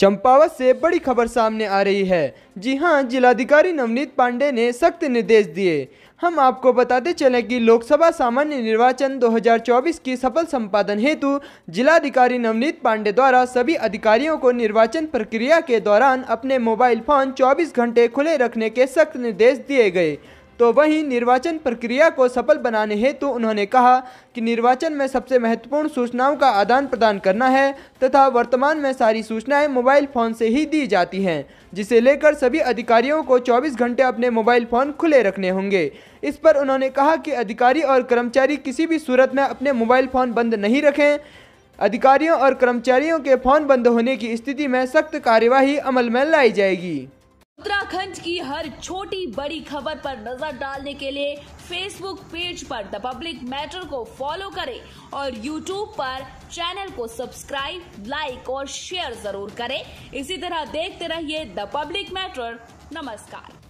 चंपावत से बड़ी खबर सामने आ रही है जी हां जिलाधिकारी नवनीत पांडे ने सख्त निर्देश दिए हम आपको बताते चलें कि लोकसभा सामान्य निर्वाचन 2024 की सफल संपादन हेतु जिलाधिकारी नवनीत पांडे द्वारा सभी अधिकारियों को निर्वाचन प्रक्रिया के दौरान अपने मोबाइल फोन 24 घंटे खुले रखने के सख्त निर्देश दिए गए तो वहीं निर्वाचन प्रक्रिया को सफल बनाने हेतु तो उन्होंने कहा कि निर्वाचन में सबसे महत्वपूर्ण सूचनाओं का आदान प्रदान करना है तथा वर्तमान में सारी सूचनाएं मोबाइल फ़ोन से ही दी जाती हैं जिसे लेकर सभी अधिकारियों को 24 घंटे अपने मोबाइल फ़ोन खुले रखने होंगे इस पर उन्होंने कहा कि अधिकारी और कर्मचारी किसी भी सूरत में अपने मोबाइल फ़ोन बंद नहीं रखें अधिकारियों और कर्मचारियों के फ़ोन बंद होने की स्थिति में सख्त कार्यवाही अमल में लाई जाएगी उत्तराखंड की हर छोटी बड़ी खबर पर नजर डालने के लिए फेसबुक पेज पर द पब्लिक मैटर को फॉलो करें और यूट्यूब पर चैनल को सब्सक्राइब लाइक और शेयर जरूर करें इसी तरह देखते रहिए द पब्लिक मैटर नमस्कार